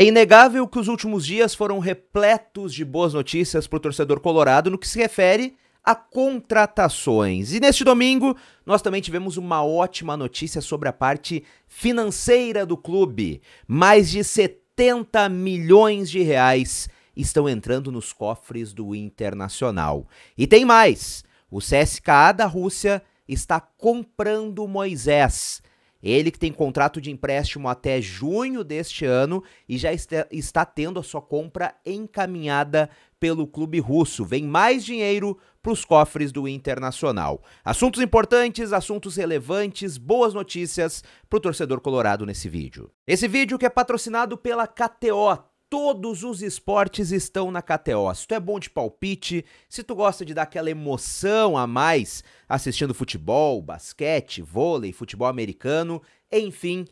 É inegável que os últimos dias foram repletos de boas notícias para o torcedor colorado no que se refere a contratações. E neste domingo, nós também tivemos uma ótima notícia sobre a parte financeira do clube. Mais de 70 milhões de reais estão entrando nos cofres do Internacional. E tem mais: o CSKA da Rússia está comprando Moisés ele que tem contrato de empréstimo até junho deste ano e já está tendo a sua compra encaminhada pelo clube russo. Vem mais dinheiro para os cofres do Internacional. Assuntos importantes, assuntos relevantes, boas notícias para o torcedor colorado nesse vídeo. Esse vídeo que é patrocinado pela KTO Todos os esportes estão na KTO. Se tu é bom de palpite, se tu gosta de dar aquela emoção a mais assistindo futebol, basquete, vôlei, futebol americano, enfim,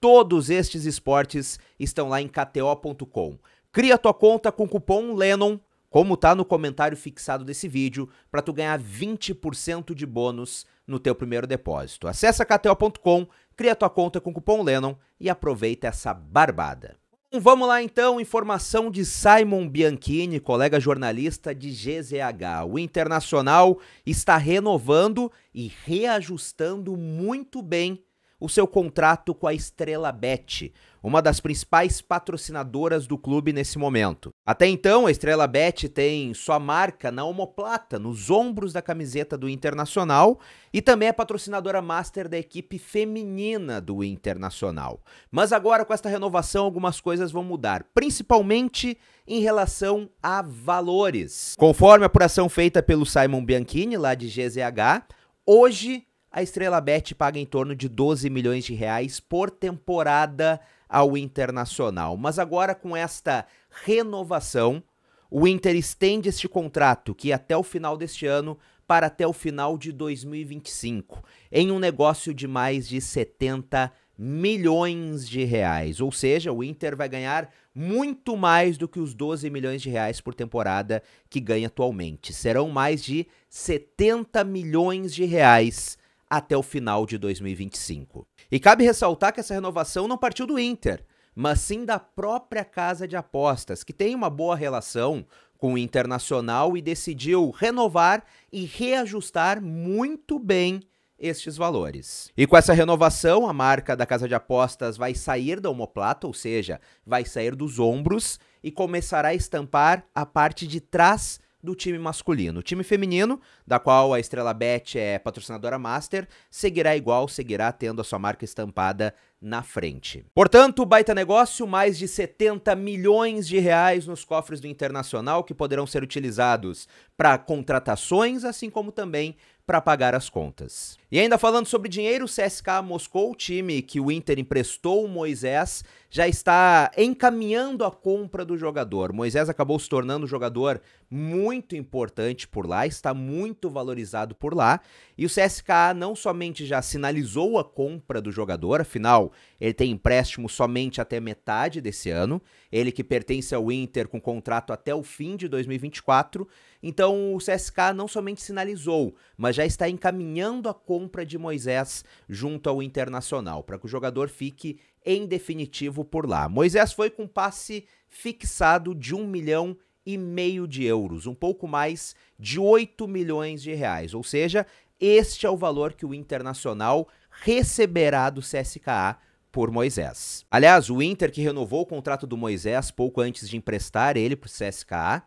todos estes esportes estão lá em KTO.com. Cria tua conta com o cupom LENON, como tá no comentário fixado desse vídeo, para tu ganhar 20% de bônus no teu primeiro depósito. Acesse KTO.com, cria tua conta com o cupom LENON e aproveita essa barbada. Vamos lá então, informação de Simon Bianchini, colega jornalista de GZH. O Internacional está renovando e reajustando muito bem o seu contrato com a Estrela Bet, uma das principais patrocinadoras do clube nesse momento. Até então, a Estrela Bet tem sua marca na omoplata, nos ombros da camiseta do Internacional, e também é patrocinadora master da equipe feminina do Internacional. Mas agora, com esta renovação, algumas coisas vão mudar, principalmente em relação a valores. Conforme a apuração feita pelo Simon Bianchini, lá de GZH, hoje a Estrela Bet paga em torno de 12 milhões de reais por temporada ao Internacional. Mas agora com esta renovação, o Inter estende este contrato que é até o final deste ano para até o final de 2025, em um negócio de mais de 70 milhões de reais. Ou seja, o Inter vai ganhar muito mais do que os 12 milhões de reais por temporada que ganha atualmente. Serão mais de 70 milhões de reais até o final de 2025. E cabe ressaltar que essa renovação não partiu do Inter, mas sim da própria casa de apostas, que tem uma boa relação com o Internacional e decidiu renovar e reajustar muito bem estes valores. E com essa renovação, a marca da casa de apostas vai sair da omoplata, ou seja, vai sair dos ombros e começará a estampar a parte de trás do time masculino. O time feminino, da qual a Estrela Bet é patrocinadora master, seguirá igual, seguirá tendo a sua marca estampada na frente. Portanto, baita negócio, mais de 70 milhões de reais nos cofres do Internacional que poderão ser utilizados para contratações, assim como também para pagar as contas. E ainda falando sobre dinheiro, o CSK Moscou, o time que o Inter emprestou o Moisés, já está encaminhando a compra do jogador. Moisés acabou se tornando um jogador muito importante por lá, está muito valorizado por lá, e o CSK não somente já sinalizou a compra do jogador, afinal, ele tem empréstimo somente até metade desse ano, ele que pertence ao Inter com contrato até o fim de 2024, então o CSK não somente sinalizou, mas já está encaminhando a compra de Moisés junto ao Internacional, para que o jogador fique em definitivo por lá. Moisés foi com passe fixado de 1 milhão e meio de euros, um pouco mais de 8 milhões de reais, ou seja, este é o valor que o Internacional receberá do CSKA por Moisés. Aliás, o Inter que renovou o contrato do Moisés pouco antes de emprestar ele para o CSKA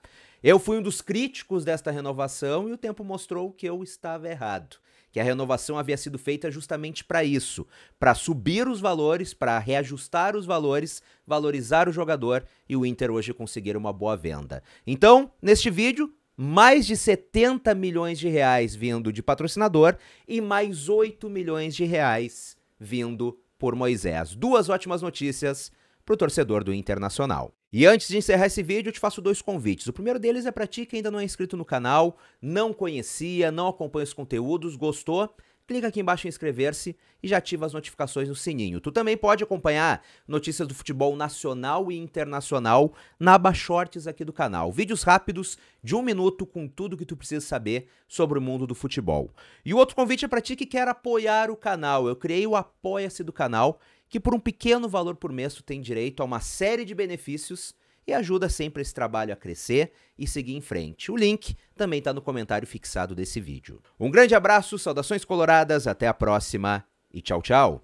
eu fui um dos críticos desta renovação e o tempo mostrou que eu estava errado. Que a renovação havia sido feita justamente para isso, para subir os valores, para reajustar os valores, valorizar o jogador e o Inter hoje conseguir uma boa venda. Então, neste vídeo, mais de 70 milhões de reais vindo de patrocinador e mais 8 milhões de reais vindo por Moisés. Duas ótimas notícias para o torcedor do Internacional. E antes de encerrar esse vídeo, eu te faço dois convites. O primeiro deles é para ti que ainda não é inscrito no canal, não conhecia, não acompanha os conteúdos, gostou? clica aqui embaixo em inscrever-se e já ativa as notificações no sininho. Tu também pode acompanhar notícias do futebol nacional e internacional na aba Shorts aqui do canal. Vídeos rápidos de um minuto com tudo que tu precisa saber sobre o mundo do futebol. E o outro convite é para ti que quer apoiar o canal. Eu criei o Apoia-se do canal que por um pequeno valor por mês tu tem direito a uma série de benefícios e ajuda sempre esse trabalho a crescer e seguir em frente. O link também está no comentário fixado desse vídeo. Um grande abraço, saudações coloradas, até a próxima e tchau, tchau!